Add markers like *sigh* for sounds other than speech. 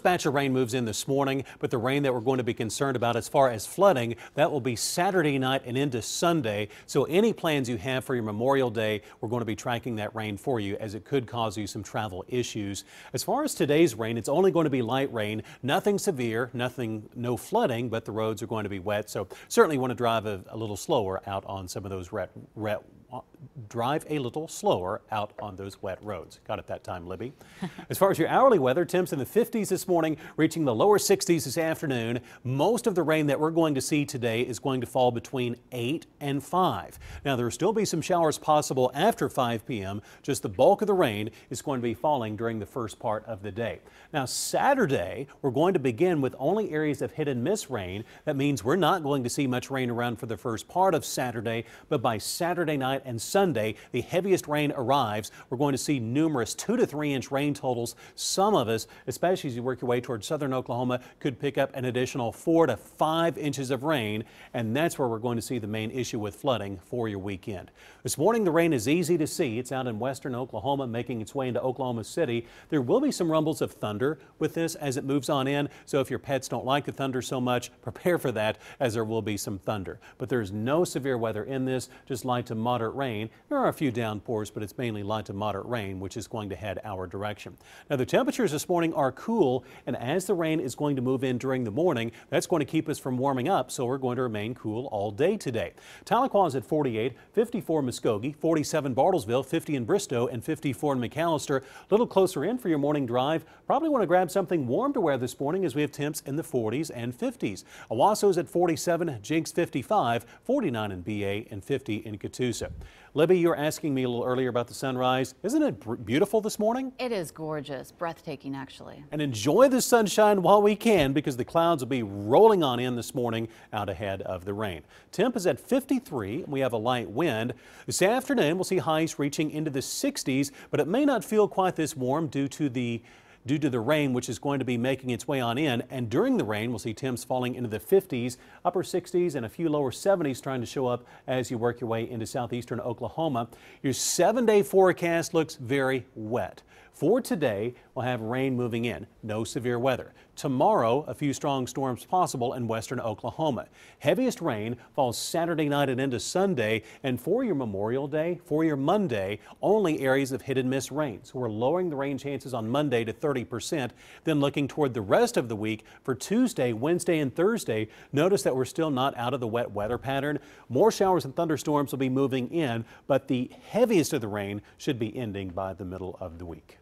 batch of rain moves in this morning, but the rain that we're going to be concerned about as far as flooding, that will be Saturday night and into Sunday. So any plans you have for your Memorial Day, we're going to be tracking that rain for you as it could cause you some travel issues. As far as today's rain, it's only going to be light rain, nothing severe, nothing, no flooding, but the roads are going to be wet. So certainly want to drive a, a little slower out on some of those wet, wet drive a little slower out on those wet roads. Got it that time, Libby. *laughs* as far as your hourly weather, temps in the 50s this morning, reaching the lower 60s this afternoon. Most of the rain that we're going to see today is going to fall between 8 and 5. Now, there will still be some showers possible after 5 p.m. Just the bulk of the rain is going to be falling during the first part of the day. Now, Saturday, we're going to begin with only areas of hit and miss rain. That means we're not going to see much rain around for the first part of Saturday, but by Saturday night, tonight and Sunday. The heaviest rain arrives. We're going to see numerous two to three inch rain totals. Some of us, especially as you work your way towards southern Oklahoma, could pick up an additional four to five inches of rain, and that's where we're going to see the main issue with flooding for your weekend. This morning, the rain is easy to see. It's out in western Oklahoma, making its way into Oklahoma City. There will be some rumbles of thunder with this as it moves on in, so if your pets don't like the thunder so much, prepare for that as there will be some thunder. But there's no severe weather in this, just light to moderate moderate rain. There are a few downpours, but it's mainly light to moderate rain, which is going to head our direction. Now, the temperatures this morning are cool, and as the rain is going to move in during the morning, that's going to keep us from warming up, so we're going to remain cool all day today. Tahlequah is at 48, 54 Muskogee, 47 Bartlesville, 50 in Bristow, and 54 in McAllister. A little closer in for your morning drive. Probably want to grab something warm to wear this morning as we have temps in the 40s and 50s. Owasso's at 47, Jinx 55, 49 in BA, and 50 in Catoosa. Libby, you were asking me a little earlier about the sunrise. Isn't it beautiful this morning? It is gorgeous, breathtaking actually. And enjoy the sunshine while we can because the clouds will be rolling on in this morning out ahead of the rain. Temp is at 53. We have a light wind. This afternoon, we'll see highs reaching into the 60s, but it may not feel quite this warm due to the due to the rain, which is going to be making its way on in. And during the rain, we'll see temps falling into the 50s, upper 60s, and a few lower 70s trying to show up as you work your way into southeastern Oklahoma. Your seven day forecast looks very wet. For today, we'll have rain moving in, no severe weather. Tomorrow, a few strong storms possible in western Oklahoma. Heaviest rain falls Saturday night and into Sunday, and for your Memorial Day, for your Monday, only areas of hit and miss rain. So we're lowering the rain chances on Monday to 30%, then looking toward the rest of the week for Tuesday, Wednesday, and Thursday. Notice that we're still not out of the wet weather pattern. More showers and thunderstorms will be moving in, but the heaviest of the rain should be ending by the middle of the week.